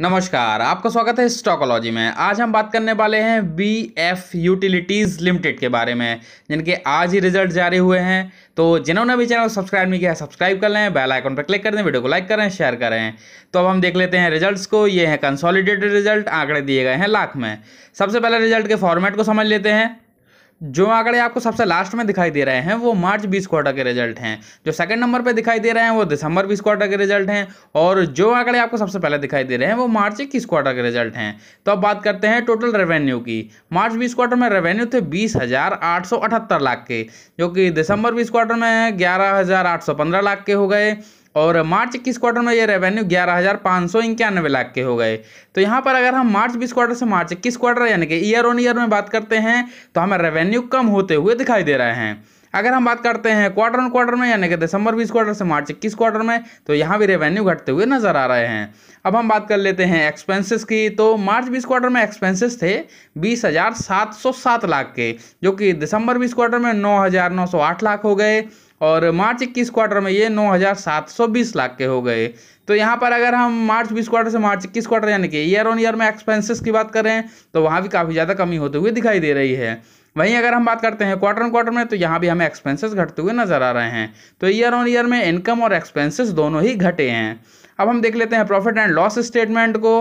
नमस्कार आपका स्वागत है स्टॉकोलॉजी में आज हम बात करने वाले हैं बी एफ यूटिलिटीज़ लिमिटेड के बारे में जिनके आज ही रिजल्ट जारी हुए हैं तो जिन्होंने भी चैनल सब्सक्राइब नहीं किया है सब्सक्राइब कर लें बेल आइकन पर क्लिक कर दें वीडियो को लाइक करें शेयर करें तो अब हम देख लेते हैं रिजल्ट्स को ये हैं कंसोलिडेटेड रिजल्ट आंकड़े दिए गए हैं लाख में सबसे पहले रिजल्ट के फॉर्मेट को समझ लेते हैं जो आंकड़े आपको सबसे लास्ट में दिखाई दे रहे हैं वो मार्च बीस क्वार्टर के रिजल्ट हैं जो सेकंड नंबर पे दिखाई दे रहे हैं वो दिसंबर बीस क्वार्टर के रिजल्ट हैं और जो आंकड़े आपको सबसे पहले दिखाई दे रहे हैं वो मार्च इक्कीस क्वार्टर के रिजल्ट हैं तो अब बात करते हैं टोटल रेवेन्यू की मार्च बीस क्वार्टर में रेवेन्यू थे बीस लाख के जो कि दिसंबर बीस क्वार्टर में ग्यारह लाख के हो गए और मार्च इक्कीस क्वार्टर में ये रेवेन्यू ग्यारह हज़ार पाँच सौ इक्यानवे लाख के हो गए तो यहाँ पर अगर हम मार्च बीस क्वार्टर से मार्च इक्कीस क्वार्टर यानी कि ईयर ऑन ईयर में बात करते हैं तो हमें रेवेन्यू कम होते हुए दिखाई दे रहे हैं अगर हम बात करते हैं क्वार्टर ऑन क्वार्टर में यानी कि दिसंबर बीस क्वार्टर से मार्च इक्कीस क्वार्टर में तो यहाँ भी रेवेन्यू घटते हुए नजर आ रहे हैं अब हम बात कर लेते हैं एक्सपेंसेस की तो मार्च बीस क्वार्टर में एक्सपेंसेस थे बीस हज़ार सात सौ सात लाख के जो कि दिसंबर बीस क्वार्टर में नौ हज़ार नौ सौ आठ लाख हो गए और मार्च इक्कीस क्वार्टर में ये बीस लाख के हो गए तो यहाँ पर अगर हम मार्च बीस क्वार्टर से मार्च इक्कीस क्वार्टर यानी कि ईयर ऑन ईयर में एक्सपेंसेस की बात करें तो वहाँ भी काफ़ी ज़्यादा कमी होते हुए दिखाई दे रही है वहीं अगर हम बात करते हैं क्वार्टर ऑन क्वार्टर में तो यहाँ भी हमें एक्सपेंसेस घटते हुए नजर आ रहे हैं तो ईयर ऑन ईयर में इनकम और एक्सपेंसेस दोनों ही घटे हैं अब हम देख लेते हैं प्रॉफिट एंड लॉस स्टेटमेंट को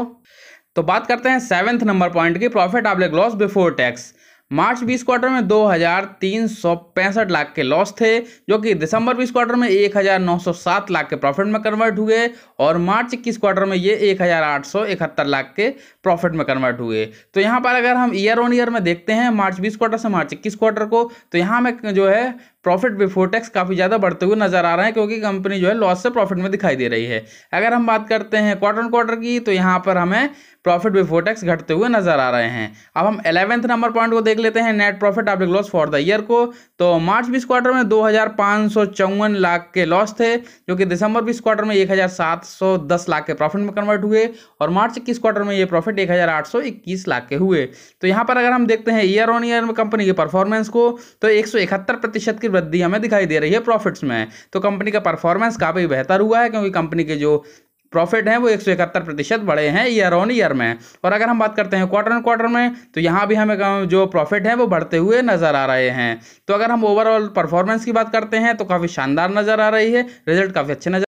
तो बात करते हैं सेवन्थ नंबर पॉइंट की प्रॉफिट आप लॉस बिफोर टैक्स मार्च बीस क्वार्टर में दो हजार तीन सौ पैंसठ लाख के लॉस थे जो कि दिसंबर बीस क्वार्टर में एक हजार नौ सौ सात लाख के प्रॉफिट में कन्वर्ट हुए और मार्च इक्कीस क्वार्टर में ये एक हजार आठ सौ इकहत्तर लाख के प्रॉफिट में कन्वर्ट हुए तो यहाँ पर अगर हम ईयर ऑन ईयर में देखते हैं मार्च बीस क्वार्टर से मार्च इक्कीस क्वार्टर को तो यहाँ में जो है प्रॉफिट बिफोर टैक्स काफ़ी ज़्यादा बढ़ते हुए नजर आ रहे हैं क्योंकि कंपनी जो है लॉस से प्रॉफिट में दिखाई दे रही है अगर हम बात करते हैं क्वार्टर ऑन क्वार्टर की तो यहाँ पर हमें प्रॉफिट बिफोर टैक्स घटते हुए नजर आ रहे हैं अब हम एलेवेंथ नंबर पॉइंट को देख लेते हैं नेट प्रॉफिट आप लॉस फॉर द ईयर को तो मार्च बीस क्वार्टर में दो लाख के लॉस थे जो कि दिसंबर बीस क्वार्टर में एक लाख के प्रॉफिट में कन्वर्ट हुए और मार्च इक्कीस क्वार्टर में ये प्रॉफिट एक लाख के हुए तो यहाँ पर अगर हम देखते हैं ईयर ऑन ईयर में कंपनी की परफॉर्मेंस को तो एक प्रतिशत की वृद्धि हमें दिखाई दे रही है प्रॉफिट्स में तो कंपनी का परफॉर्मेंस काफ़ी बेहतर हुआ है क्योंकि कंपनी के जो प्रॉफिट हैं वो एक प्रतिशत बढ़े हैं ईयर ऑन ईयर में और अगर हम बात करते हैं क्वार्टर ऑन क्वार्टर में तो यहाँ भी हमें जो प्रॉफिट है वो बढ़ते हुए नज़र आ रहे हैं तो अगर हम ओवरऑल परफॉर्मेंस की बात करते हैं तो काफ़ी शानदार नज़र आ रही है रिजल्ट काफ़ी अच्छे नजर